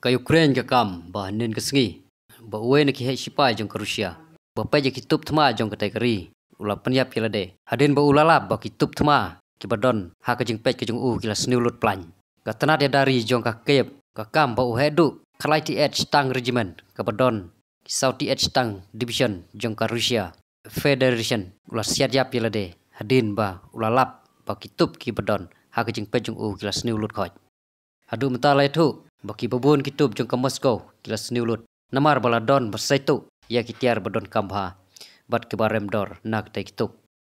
ka Ukraine ka kam ba nin ka sngi ba we na ki he shipa jong ka Russia ba pa ja ki tup thma jong ka tai kari ula panyap ki la de hadin ba ulala ba ki tup thma ki ba don ha ka jing pe ka jong u ki la snu lut plan ka tana de dari jong ka keb ka kam ba u he du khlai ti h tang regiment ka ba don south h tang division jong ka Russia federation ula siat yap ki la de hadin ba ulala ba ki tup ki ba don ha ka jing pe jong u ki la snu lut khoj hadu mata lai thu Baki bubun kita berjumpa Moskow, kita seni ulut. Namar bala don bersaitu, ia kitiar berdon kamha. Bat kebarem dor, nak tak kita.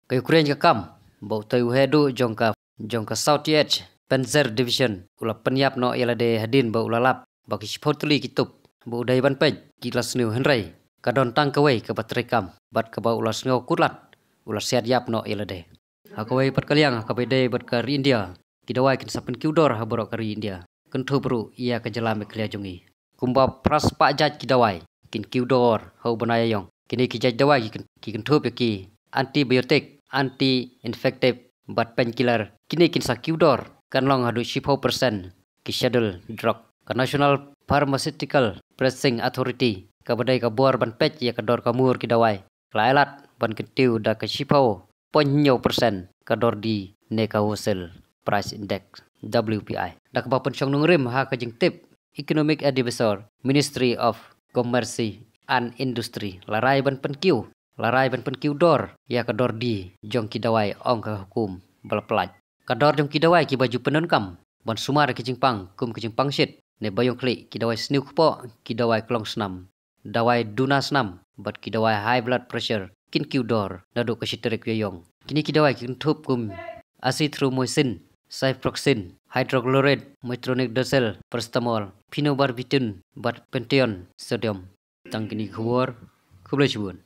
Ke Ukraine ke kam, bau tayu hedu jongka, jongka South Edge, Panzer Division. Ula penyap no ialah de hadin bau lalap, baki sepotuli kita. Bau daiban pej, kita seni henrei. Kadon tang kewai ke baterai kam, bat kebau ulas seni kurlat. Ula sehat yap no ialah de. Hakawai perkaliang, hakawai de berkari India. Kidawai kinsapan kiudor haborok kari India kentu beru ia kejelam kelia jungi. Kumba pras pak jaj kidawai, kin kiu dor, hau benaya yong. Kini ki jaj dawai ki kentu beki, antibiotik, anti-infective, but painkiller. Kini kin sa dor, kan long hadu shipo persen, ki shadul drug. Ka National Pharmaceutical Pressing Authority, ka badai ka buar ban pech ia kador ka muur kidawai. Kla elat, ban kentiu da ka shipo, ponyo persen, kador di neka Price Index WPI. Dan kapal pencong nungrim ha kajing tip Economic Advisor Ministry of Commerce and Industry larai ban penkiu larai ban penkiu dor ya kedor di jong kidawai ong ke hukum belpelat. Kador jong kidawai ki baju penon kam ban sumar kajing pang kum kajing pang shit ne bayong klik kidawai sniu kupo kidawai klong senam dawai dunas senam bat kidawai high blood pressure kin kiu dor naduk kashiterik yoyong. Kini kidawai kintup kum asitru moisin Cyproxin, Hydrochloride, Metronic Dosel, Prestamol, Pinobarbitin, Bat Pention, Sodium. Tangkini keluar, kubelai cuban.